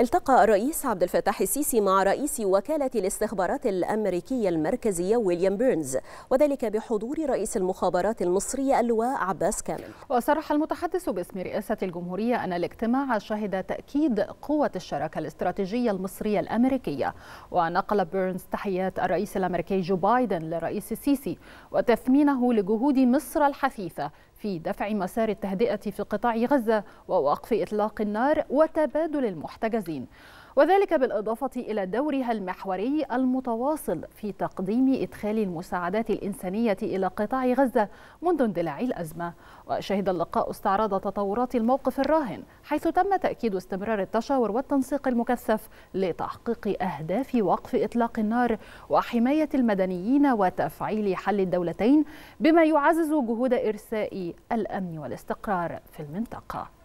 التقى الرئيس عبد الفتاح السيسي مع رئيس وكالة الاستخبارات الأمريكية المركزية ويليام بيرنز وذلك بحضور رئيس المخابرات المصرية اللواء عباس كامل وصرح المتحدث باسم رئاسة الجمهورية أن الاجتماع شهد تأكيد قوة الشراكة الاستراتيجية المصرية الأمريكية ونقل بيرنز تحيات الرئيس الأمريكي جو بايدن للرئيس السيسي وتثمينه لجهود مصر الحثيثة في دفع مسار التهدئة في قطاع غزة ووقف إطلاق النار وتبادل المحتجز المميزين وذلك بالإضافة إلى دورها المحوري المتواصل في تقديم إدخال المساعدات الإنسانية إلى قطاع غزة منذ اندلاع الأزمة وشهد اللقاء استعراض تطورات الموقف الراهن حيث تم تأكيد استمرار التشاور والتنسيق المكثف لتحقيق أهداف وقف إطلاق النار وحماية المدنيين وتفعيل حل الدولتين بما يعزز جهود إرساء الأمن والاستقرار في المنطقة